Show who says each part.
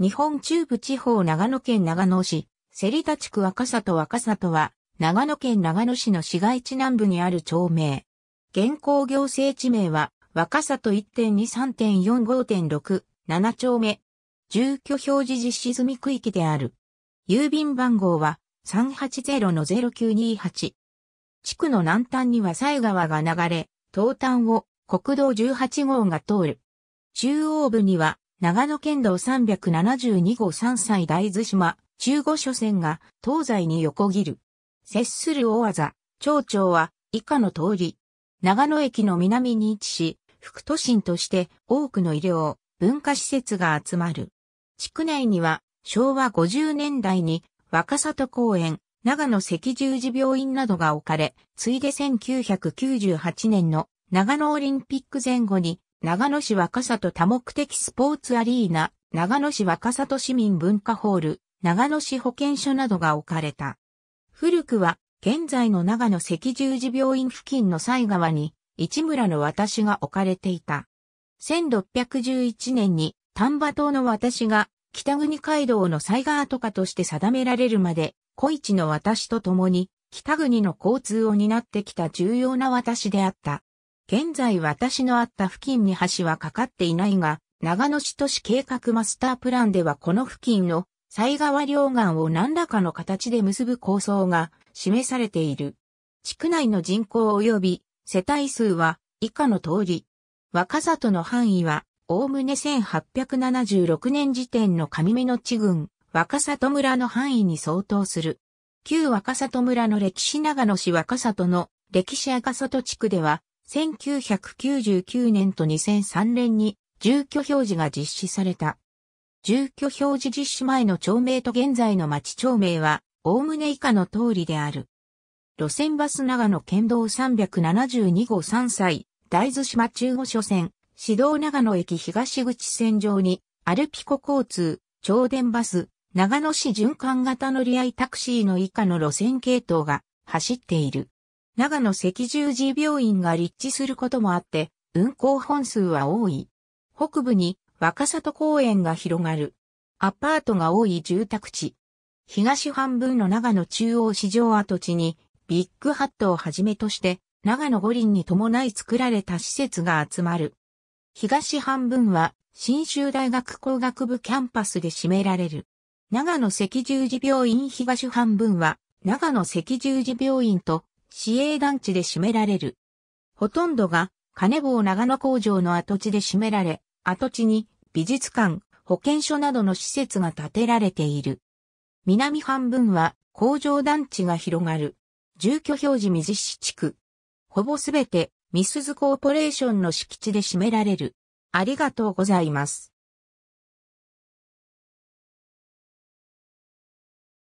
Speaker 1: 日本中部地方長野県長野市、芹田地区若里若里は、長野県長野市の市街地南部にある町名。現行行政地名は、若里1.23.45.6、7丁目。住居表示実施済み区域である。郵便番号は、380-0928。地区の南端には西川が流れ、東端を国道18号が通る。中央部には長野県道372号山歳大津島、中五所線が東西に横切る。接する大技、町長は以下の通り。長野駅の南に位置し、副都心として多くの医療、文化施設が集まる。地区内には昭和50年代に若里公園、長野赤十字病院などが置かれ、ついで1998年の長野オリンピック前後に長野市若里多目的スポーツアリーナ、長野市若里市民文化ホール、長野市保健所などが置かれた。古くは、現在の長野赤十字病院付近の西側に、市村の私が置かれていた。1611年に丹波島の私が北国街道の西側とかとして定められるまで、小市の私と共に北国の交通を担ってきた重要な私であった。現在私のあった付近に橋はかかっていないが、長野市都市計画マスタープランではこの付近の西川両岸を何らかの形で結ぶ構想が示されている。地区内の人口及び世帯数は以下の通り。若里の範囲は、おおむね1876年時点の上目の地群、若里村の範囲に相当する。旧若里村の歴史長野市若里の歴史赤里地区では、1999年と2003年に住居表示が実施された。住居表示実施前の町名と現在の町町名は、おおむね以下の通りである。路線バス長野県道372号3歳、大豆島中央所線、市道長野駅東口線上に、アルピコ交通、超電バス、長野市循環型乗り合いタクシーの以下の路線系統が走っている。長野赤十字病院が立地することもあって、運行本数は多い。北部に若里公園が広がる。アパートが多い住宅地。東半分の長野中央市場跡地に、ビッグハットをはじめとして、長野五輪に伴い作られた施設が集まる。東半分は、新州大学工学部キャンパスで占められる。長野赤十字病院東半分は、長野赤十字病院と市営団地で占められる。ほとんどが金棒長野工場の跡地で占められ、跡地に美術館、保健所などの施設が建てられている。南半分は工場団地が広がる。住居表示水市地区。ほぼすべて、ミスズコーポレーションの敷地で占められる。ありがとうございます。